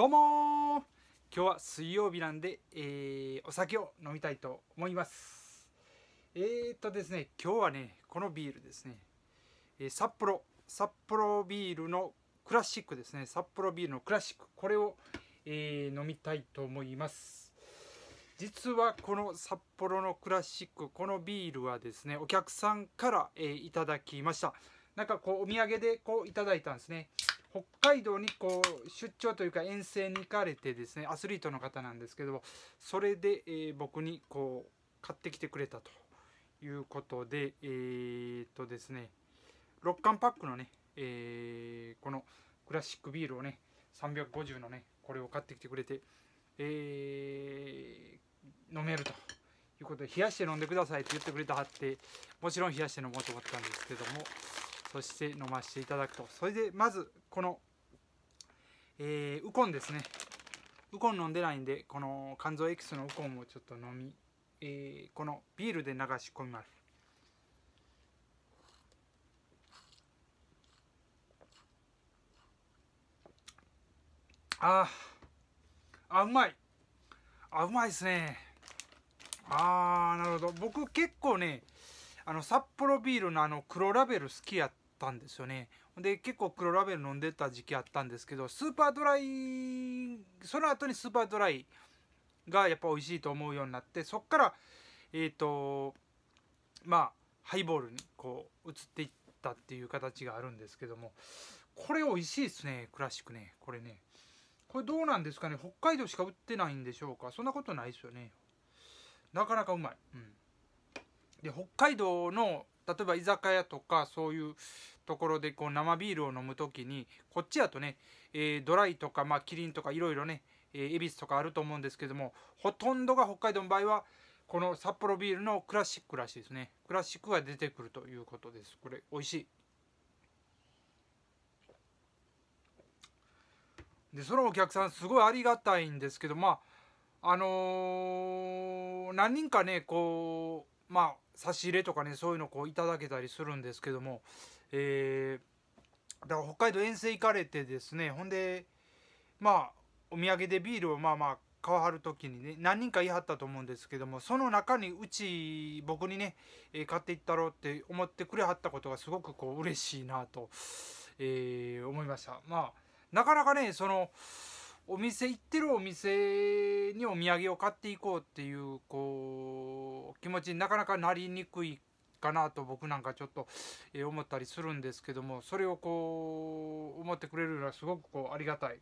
どうも今日は水曜日なんで、えー、お酒を飲みたいと思いますえー、っとですね今日はねこのビールですね、えー、札幌札幌ビールのクラシックですね札幌ビールのクラシックこれを、え飲みたいと思います実はこの札幌のクラシックこのビールはですねお客さんから、えいただきましたなんかこうお土産でこういただいたんですね北海道にこう出張というか遠征に行かれてですねアスリートの方なんですけどそれで、えー、僕にこう買ってきてくれたということでえー、っとですね6缶パックのね、えー、このクラシックビールをね350のねこれを買ってきてくれて、えー、飲めるということで冷やして飲んでくださいって言ってくれたはってもちろん冷やして飲もうと思ったんですけどもそして飲ませていただくとそれでまずこの、えー、ウコンですねウコン飲んでないんでこの肝臓エキスのウコンをちょっと飲み、えー、このビールで流し込みますああうまいあうまいですねああなるほど僕結構ねあの札幌ビールのあの黒ラベル好きやっったんですよねで結構黒ラベル飲んでた時期あったんですけどスーパードライその後にスーパードライがやっぱ美味しいと思うようになってそっからえっ、ー、とまあハイボールにこう移っていったっていう形があるんですけどもこれ美味しいですねクラシックねこれねこれどうなんですかね北海道しか売ってないんでしょうかそんなことないですよねなかなかうまい、うん、で北海道の例えば居酒屋とかそういうところでこう生ビールを飲む時にこっちやとね、えー、ドライとか、まあ、キリンとかいろいろね恵比寿とかあると思うんですけどもほとんどが北海道の場合はこの札幌ビールのクラシックらしいですねクラシックが出てくるということですこれ美味しいでそのお客さんすごいありがたいんですけどまああのー、何人かねこうまあ差し入れとかねそういうのこういただけたりするんですけども、えー、だから北海道遠征行かれてですねほんでまあお土産でビールをまあまあ買わはる時にね何人か言いはったと思うんですけどもその中にうち僕にね、え買っていったろうって思ってくれはったことがすごくこう嬉しいなと、えー、思いました。まあなかなかねそのお店行ってるお店にお土産を買っていこうっていうこう気持ちになかなかなりにくいかなと僕なんかちょっと、え思ったりするんですけどもそれをこう思ってくれるのはすごくこうありがたい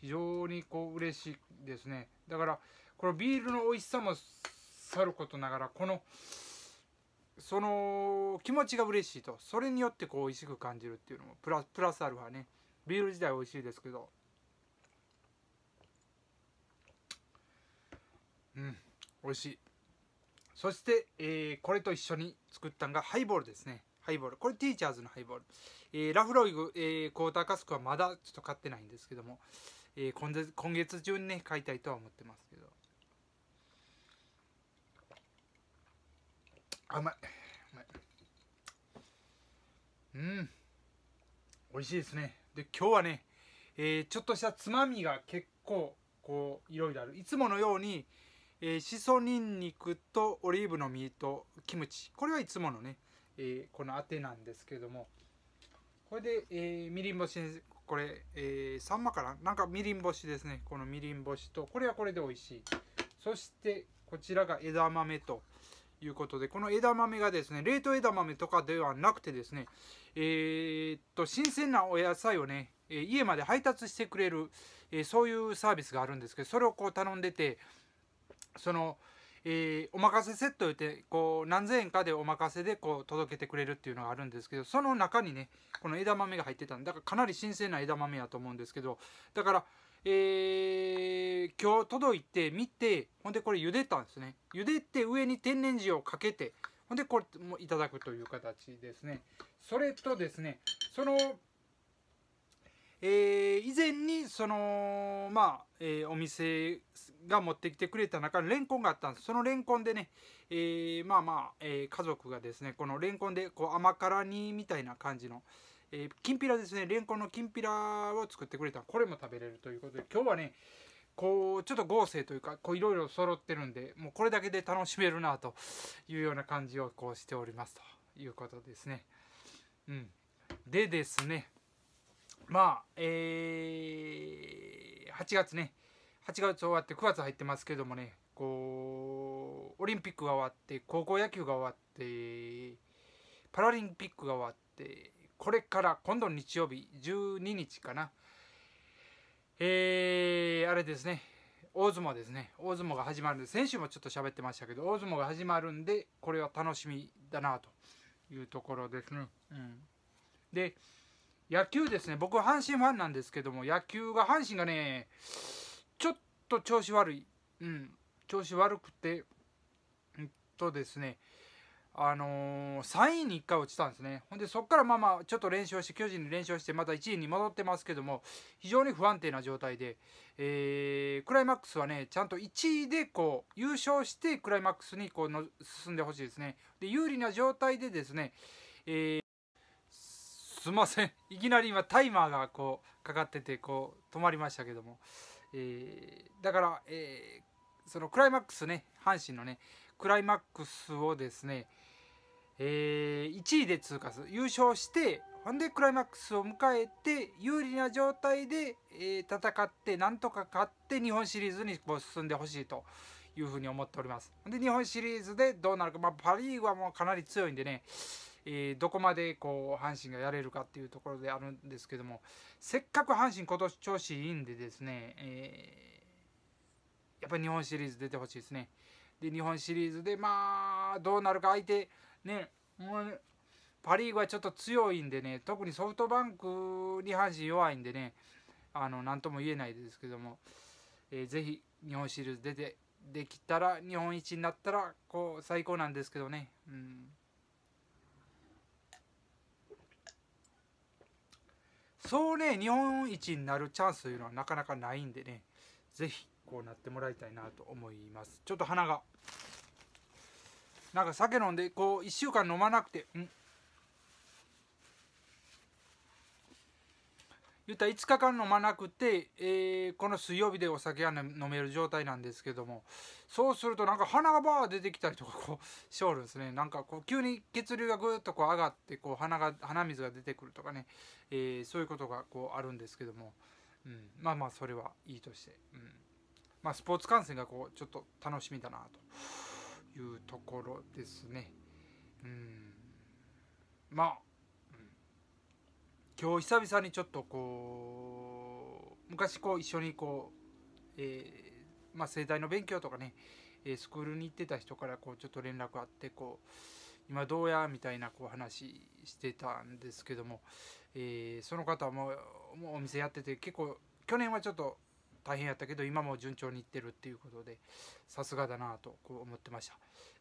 非常にこう嬉しいですねだからこのビールの美味しさもさることながらこのその気持ちが嬉しいとそれによってこう美味しく感じるっていうのもプラスアルファねビール自体美味しいですけどうん美味しいそして、えー、これと一緒に作ったのがハイボールですねハイボールこれティーチャーズのハイボール、えー、ラフロイグ、えー、クォーターカスクはまだちょっと買ってないんですけども、えー、今月今月中にね買いたいとは思ってますけど甘いうまいうん美味しいですねで今日はね、えー、ちょっとしたつまみが結構こういろいろあるいつものように、えー、しそにんにくとオリーブの実とキムチこれはいつものね、えー、このあてなんですけどもこれで、えー、みりん干しこれ、えー、サンマかななんかみりん干しですねこのみりん干しとこれはこれで美味しいそしてこちらが枝豆ということでこの枝豆がですね冷凍枝豆とかではなくてですねえー、っと新鮮なお野菜をね家まで配達してくれる、えそういうサービスがあるんですけどそれをこう頼んでてその、えー、お任せセット言ってこう何千円かでお任せでこう届けてくれるっていうのがあるんですけどその中にねこの枝豆が入ってたんでだからかなり新鮮な枝豆やと思うんですけどだから、えー、今日届いて見てほんでこれ茹でたんですね茹でて上に天然塩をかけてほんでこれもいただくという形ですねそれとですねそのえー、以前にそのまあ、えー、お店が持ってきてくれた中にレンコンがあったんですそのレンコンでね、えー、まあまあ、え家族がですねこのレンコンでこう甘辛煮みたいな感じの、えきんぴらですねレンコンのきんぴらを作ってくれたこれも食べれるということで今日はねこうちょっと豪勢というかいろいろ揃ってるんでもうこれだけで楽しめるなというような感じをこうしておりますということですね。うん、でですねまあ、えー、8月ね、8月終わって9月入ってますけどもね、こう、オリンピックが終わって、高校野球が終わって、パラリンピックが終わって、これから今度の日曜日、12日かな、えー、あれですね、大相撲ですね、大相撲が始まるんで、先週もちょっと喋ってましたけど、大相撲が始まるんで、これは楽しみだなというところですね。うん、で、野球ですね僕は阪神ファンなんですけども野球が阪神がねちょっと調子悪い、うん、調子悪くて、うんとですね、あのー、3位に1回落ちたんですね。ほんで、そこからまあまあ、ちょっと連勝して、巨人に連勝して、また1位に戻ってますけども、非常に不安定な状態で、えー、クライマックスはね、ちゃんと1位でこう、優勝して、クライマックスにこうの進んでほしいですね。で、有利な状態でですね、えーすみませんいきなり今タイマーがこうかかっててこう止まりましたけども、えー、だから、えー、そのクライマックスね阪神のねクライマックスをですね、えー、1位で通過する優勝してほんでクライマックスを迎えて有利な状態で、えー、戦ってなんとか勝って日本シリーズにこう進んでほしいというふうに思っております。で日本シリーズでどうなるか、まあ、パ・リーグはもうかなり強いんでねえー、どこまでこう阪神がやれるかっていうところであるんですけどもせっかく阪神今年調子いいんでですね、えー、やっぱり日本シリーズ出てほしいですね。で日本シリーズでまあどうなるか相手ねもうパ・リーグはちょっと強いんでね特にソフトバンクに阪神弱いんでねあの何とも言えないですけども、えー、ぜひ日本シリーズ出てできたら日本一になったらこう最高なんですけどね。うんそうね日本一になるチャンスというのはなかなかないんでね是非こうなってもらいたいなと思いますちょっと鼻がなんか酒飲んでこう1週間飲まなくてん言ったら5日間飲まなくて、えー、この水曜日でお酒が、飲める状態なんですけどもそうするとなんか鼻がバー出てきたりとかこうしょるんですねなんかこう急に血流がぐっとこう上がってこう鼻が鼻水が出てくるとかね、えー、そういうことがこうあるんですけども、うん、まあまあそれはいいとして、うんまあ、スポーツ観戦がこうちょっと楽しみだなというところですね。うんまあ今日久々にちょっとこう昔こう一緒にこう、えー、まあ、生態の勉強とかね、えスクールに行ってた人からこうちょっと連絡あってこう今どうやみたいなこう話してたんですけども、えー、その方ももうお店やってて結構去年はちょっと大変やったけど今も順調にいってるっていうことでさすがだなとこう思ってました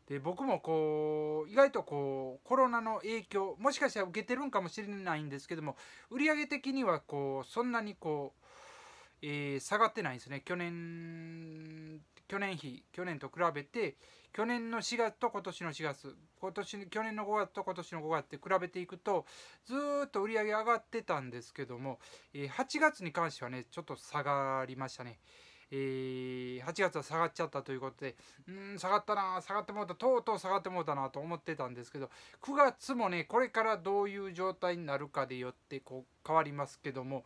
で僕もこう意外とこうコロナの影響もしかしたら受けてるんかもしれないんですけども売上的にはこうそんなにこう、えー、下がってないんですね去年去年比、去年と比べて、去年の4月と今年の4月、今年去年の5月と今年の5月って比べていくと、ずっと売り上げ上がってたんですけども、え8月に関してはね、ちょっと下がりましたね。え8月は下がっちゃったということで、うん、下がったな、下がってもうた、とうとう下がってもうたなと思ってたんですけど、9月もね、これからどういう状態になるかでよってこう変わりますけども、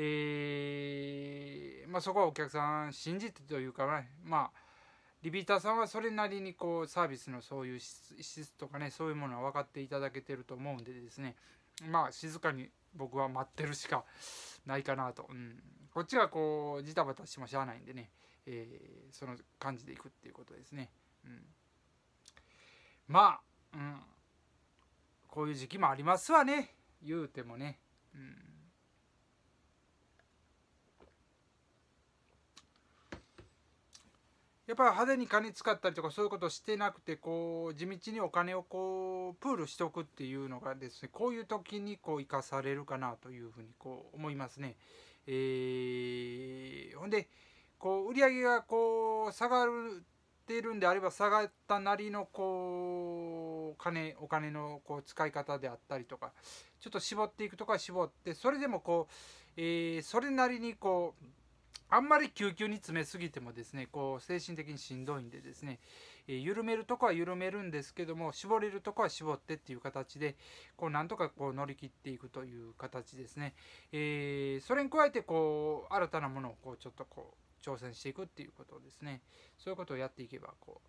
えー、まあ、そこはお客さん信じてというか、ね、まあ、リピーターさんはそれなりにこうサービスのそういう質とかねそういうものは分かっていただけてると思うんでですねまあ静かに僕は待ってるしかないかなと、うん、こっちがこうジタバタしてもしゃあないんでね、えー、その感じでいくっていうことですね、うん、まあ、うん、こういう時期もありますわね言うてもね、うんやっぱり派手に金使ったりとかそういうことしてなくてこう地道にお金をこうプールしておくっていうのがですねこういう時にこう生かされるかなというふうにこう思いますね。えー、ほんでこう売り上げがこう下がっているんであれば下がったなりのこう金お金のこう使い方であったりとかちょっと絞っていくとか絞ってそれでもこう、えー、それなりにこうあんまり救急に詰めすぎてもですねこう精神的にしんどいんでですね、えー、緩めるとこは緩めるんですけども絞れるとこは絞ってっていう形でこうなんとかこう乗り切っていくという形ですね、えー、それに加えてこう新たなものをこうちょっとこう挑戦していくっていうことですねそういうことをやっていけばこ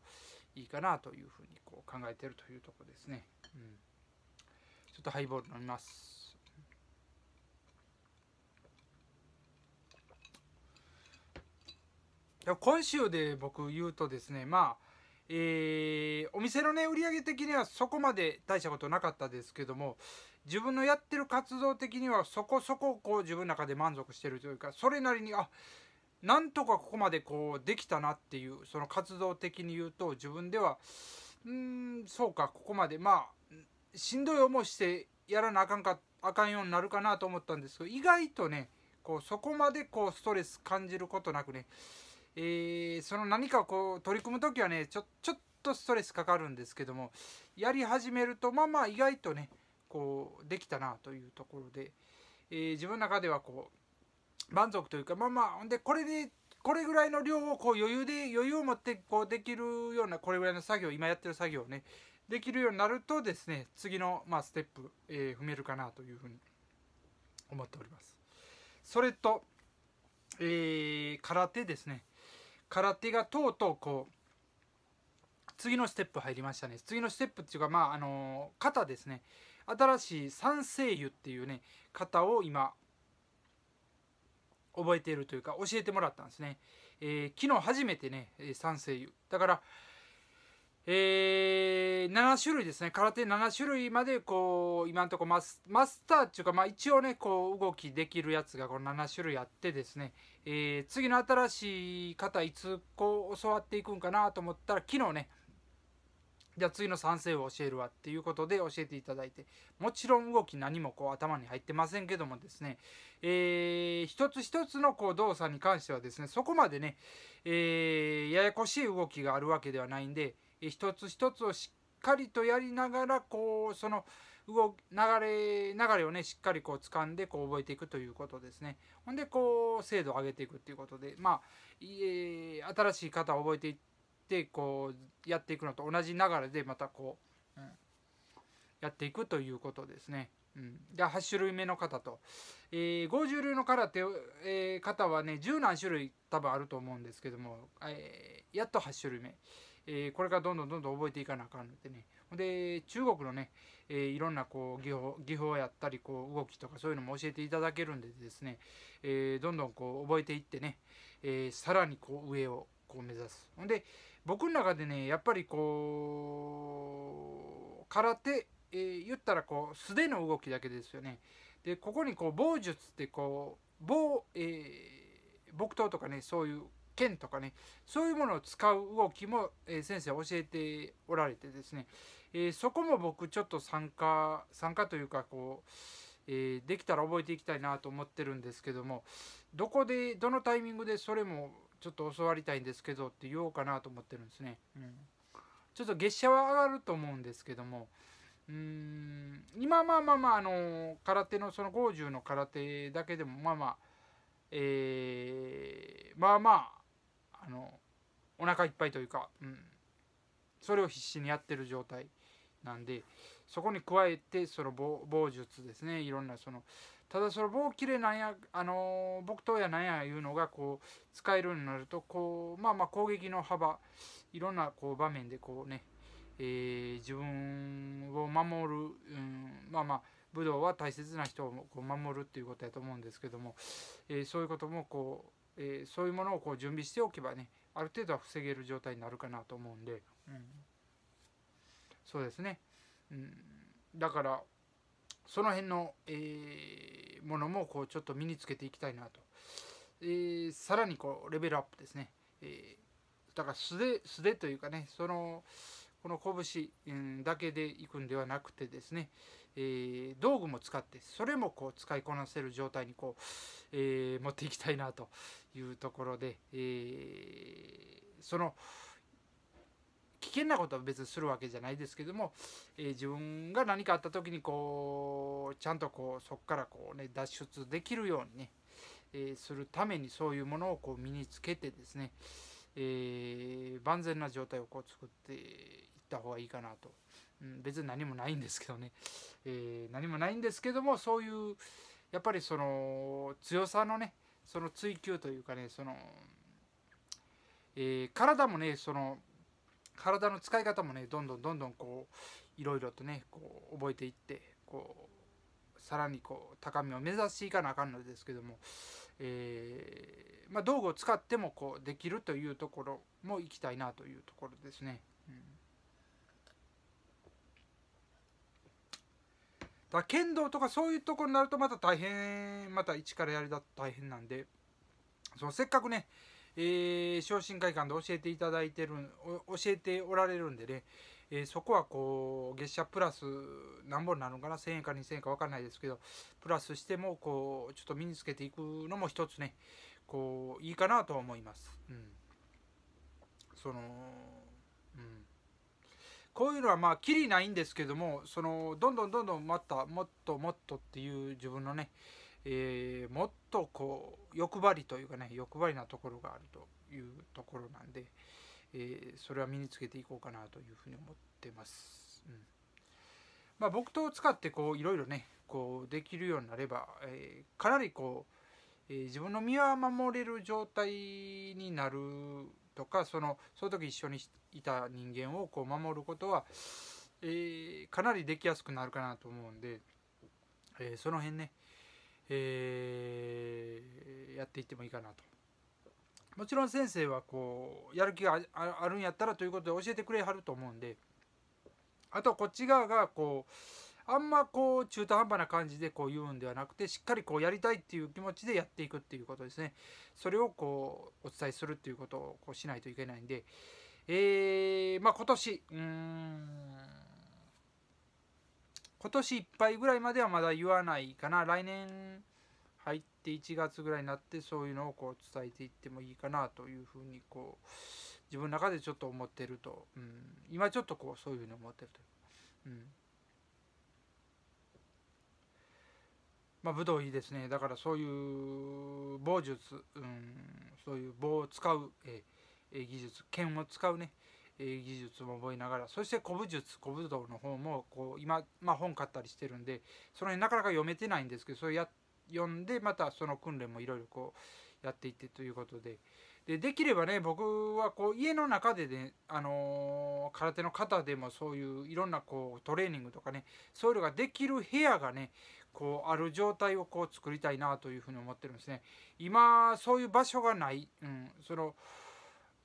ういいかなというふうにこう考えてるというとこですね、うん、ちょっとハイボール飲みます今週で僕言うとですねまあえー、お店のね売上的にはそこまで大したことなかったですけども自分のやってる活動的にはそこそここう自分の中で満足してるというかそれなりにあなんとかここまでこうできたなっていうその活動的に言うと自分ではうんそうかここまでまあしんどい思いしてやらなあかんかあかんようになるかなと思ったんですけど意外とねこうそこまでこうストレス感じることなくねえー、その何かこう取り組む時はねちょちょっとストレスかかるんですけどもやり始めるとまあまあ意外とねこうできたなというところで、えー、自分の中ではこう満足というかまあまあでこれでこれぐらいの量をこう余裕で余裕を持ってこうできるようなこれぐらいの作業今やってる作業をねできるようになるとですね次の、まあ、ステップ、えー、踏めるかなというふうに思っております。それと、えー、空手ですね空手がとうとうこう次のステップ入りましたね次のステップっていうかまああの型ですね新しい三世油っていうね型を今覚えているというか教えてもらったんですね、えー、昨日初めてね三世油だからえーー、7種類ですね空手7種類までこう今のところマスマスターっていうか、まあ、一応ねこう動きできるやつがこの7種類あってですね、えー、次の新しい方いつこう教わっていくんかなと思ったら昨日ねじゃあ次の3世を教えるわっていうことで教えていただいてもちろん動き何もこう頭に入ってませんけどもですね、えー、一つ一つのこう動作に関してはですねそこまでね、えー、ややこしい動きがあるわけではないんで一つ一つをしっっかりとやりながらこうその動流れ流れをねしっかりこう掴んでこう覚えていくということですねほんでこう精度を上げていくっていうことでまあ、えー、新しい型を覚えていってこうやっていくのと同じ流れでまたこう、うん、やっていくということですね。うん、で8種類目の方と、えー、50類のえー、方はね十何種類多分あると思うんですけども、えー、やっと8種類目。えー、これからどんどんどんどん覚えていかなあかんのでねで中国のね、えー、いろんなこう技法技法やったりこう動きとかそういうのも教えていただけるんでですね、えー、どんどんこう覚えていってね、えー、さらにこう上をこう目指すほんで僕の中でねやっぱりこう空手、えー、言ったらこう素手の動きだけですよねでここにこう棒術ってこう棒、えー、木刀とかねそういう剣とかね、そういうものを使う動きも、え先生教えておられてですね、えそこも僕ちょっと参加、参加というかこう、えできたら覚えていきたいなと思ってるんですけども、どこで、どのタイミングでそれもちょっと教わりたいんですけどって言おうかなと思ってるんですね。うん、ちょっと月謝は上がると思うんですけども、うーん今まあまあまあ、あの空手のその50の空手だけでもまあまあ、えー、まあまああのお腹いっぱいというか、うん、それを必死にやってる状態なんでそこに加えてその棒術ですねいろんなそのただその棒切れなんやあの木刀やなんやいうのがこう使えるようになるとこうまあまあ攻撃の幅いろんなこう場面でこうね、えー、自分を守る、うん、まあまあ武道は大切な人をこう守るっていうことやと思うんですけども、えー、そういうこともこうえー、そういうものをこう準備しておけばねある程度は防げる状態になるかなと思うんで、うん、そうですね、うん、だからその辺の、えー、ものもこうちょっと身につけていきたいなと、えー、さらにこうレベルアップですね、えー、だから素手素手というかねそのこの拳だけでいくんではなくてですね、えー、道具も使ってそれもこう使いこなせる状態にこう、えー、持っていきたいなというところで、えー、その危険なことは別にするわけじゃないですけども、えー、自分が何かあった時にこうちゃんとこうそこからこう、ね、脱出できるようにね、えー、するためにそういうものをこう身につけてですね、えー、万全な状態をこう作ってった方がいいかなと、うん、別に何もないんですけどね、えー、何もないんですけどもそういうやっぱりその強さのねその追求というかねその、えー、体もねその体の使い方もねどんどんどんどんこういろいろとねこう覚えていってこうさらにこう高みを目指していかなあかんのですけども、えー、まあ、道具を使ってもこうできるというところもいきたいなというところですね。うんだ剣道とかそういうとこになるとまた大変また一からやりだと大変なんでそのせっかくね、えー、昇進会館で教えていただいてる教えておられるんでね、えー、そこはこう月謝プラス何本なのかな1000円か2000円か分かんないですけどプラスしてもこうちょっと身につけていくのも一つねこういいかなと思います。うん、そのこういうのはまあきりないんですけどもそのどんどんどんどんまたもっともっとっていう自分のね、えー、もっとこう欲張りというかね欲張りなところがあるというところなんで、えー、それは身につけていこうかなというふうに思ってます。うんまあ、木刀を使ってこういろいろねこうできるようになれば、えー、かなりこう、えー、自分の身は守れる状態になるとかそのその時一緒にいた人間をこう守ることは、えー、かなりできやすくなるかなと思うんで、えー、その辺ね、えー、やっていってもいいかなと。もちろん先生はこうやる気があるんやったらということで教えてくれはると思うんであとこっち側がこうあんまこう中途半端な感じでこう言うんではなくてしっかりこうやりたいっていう気持ちでやっていくっていうことですねそれをこうお伝えするっていうことをこうしないといけないんでえー、まあ今年うん今年いっぱいぐらいまではまだ言わないかな来年入って1月ぐらいになってそういうのをこう伝えていってもいいかなというふうにこう自分の中でちょっと思ってると、うん、今ちょっとこうそういうふうに思ってるという。うんまあ、武道いいですねだからそういう棒術、うん、そういう棒を使う、え技術剣を使うね、え技術も覚えながらそして古武術古武道の方もこう今、まあ、本買ったりしてるんでその辺なかなか読めてないんですけどそれや読んでまたその訓練もいろいろこうやっていってということででできればね僕はこう家の中でね、あのー、空手の方でもそういういろんなこうトレーニングとかねそういうのができる部屋がねこうある状態をこう作りたいなというふうに思ってるんですね。今そういう場所がない、うん、その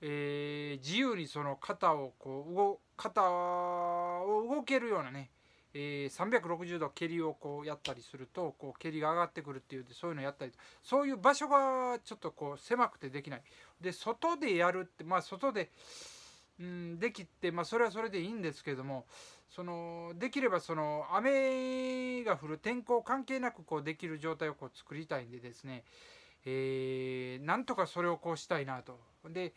えー、自由にその肩をこう動肩を動けるようなね、えー、360度蹴りをこうやったりするとこう蹴りが上がってくるっていうでそういうのやったりそういう場所がちょっとこう狭くてできないで外でやるってまあ外でうん、できて、まあ、それはそれでいいんですけどもそのできればその雨が降る天候関係なくこうできる状態をこう作りたいんでですね、えー、なんとかそれをこうしたいなと。で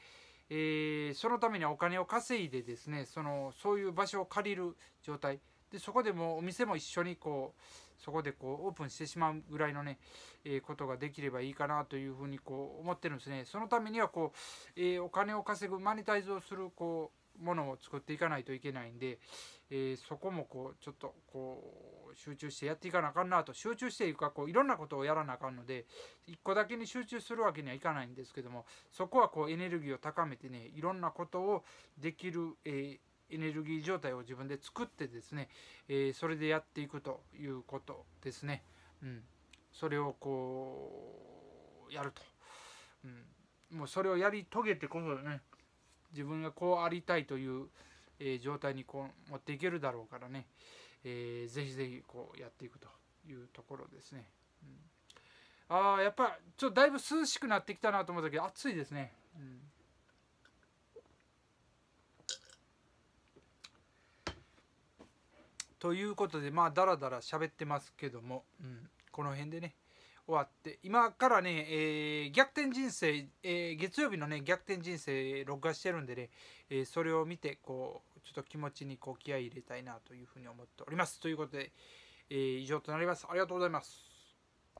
えー、そのためにお金を稼いでですねそのそういう場所を借りる状態でそこでもお店も一緒にこうそこでこうオープンしてしまうぐらいのね、えー、ことができればいいかなというふうにこう思ってるんですね。そのためにはこう、えー、お金を稼ぐマネタイズをするこうものを作っていかないといけないんで、えー、そこもこうちょっとこう集中してやっていかなあかんなと集中していくかこういろんなことをやらなあかんので1個だけに集中するわけにはいかないんですけどもそこはこうエネルギーを高めてねいろんなことをできる、えーエネルギー状態を自分で作ってですね、えー、それでやっていくということですね。うん、それをこうやると、うん、もうそれをやり遂げてこそね自分がこうありたいという、えー、状態にこう持っていけるだろうからね、えー、ぜひぜひこうやっていくというところですね。うん、ああやっぱちょっとだいぶ涼しくなってきたなと思ったけど暑いですね。うんということでまあだらだら喋ってますけども、うん、この辺でね終わって今からね、えー、逆転人生、えー、月曜日のね逆転人生録画してるんでね、えー、それを見てこうちょっと気持ちにこう気合い入れたいなというふうに思っておりますということで、えー、以上となりますありがとうございます